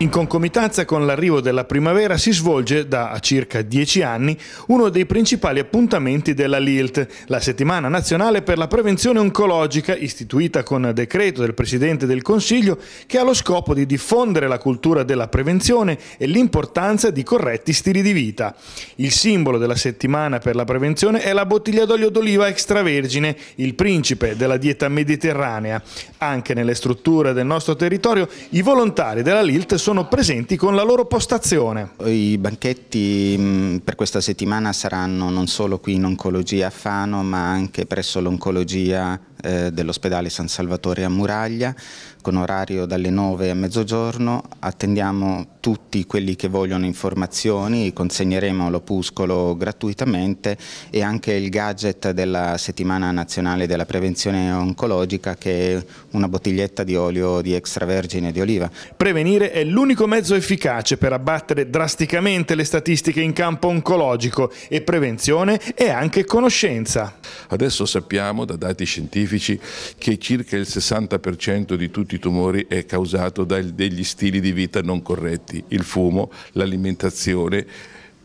In concomitanza con l'arrivo della primavera si svolge, da circa dieci anni, uno dei principali appuntamenti della LILT, la Settimana Nazionale per la Prevenzione Oncologica, istituita con decreto del Presidente del Consiglio, che ha lo scopo di diffondere la cultura della prevenzione e l'importanza di corretti stili di vita. Il simbolo della Settimana per la Prevenzione è la bottiglia d'olio d'oliva extravergine, il principe della dieta mediterranea. Anche nelle strutture del nostro territorio i volontari della LILT sono sono presenti con la loro postazione. I banchetti mm, per questa settimana saranno non solo qui in oncologia a Fano ma anche presso l'oncologia eh, dell'ospedale San Salvatore a Muraglia con orario dalle 9 a mezzogiorno. Attendiamo tutti quelli che vogliono informazioni, consegneremo l'opuscolo gratuitamente e anche il gadget della settimana nazionale della prevenzione oncologica che è una bottiglietta di olio di extravergine di oliva. Prevenire è l'unico mezzo efficace per abbattere drasticamente le statistiche in campo oncologico e prevenzione è anche conoscenza. Adesso sappiamo da dati scientifici scientifici che circa il 60% di tutti i tumori è causato da degli stili di vita non corretti, il fumo, l'alimentazione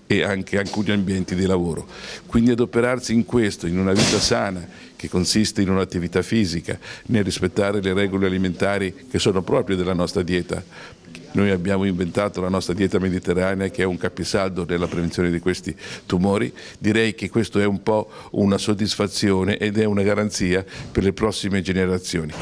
e anche alcuni ambienti di lavoro. Quindi adoperarsi in questo, in una vita sana, che consiste in un'attività fisica, nel rispettare le regole alimentari che sono proprie della nostra dieta, noi abbiamo inventato la nostra dieta mediterranea che è un capisaldo nella prevenzione di questi tumori. Direi che questo è un po' una soddisfazione ed è una garanzia per le prossime generazioni.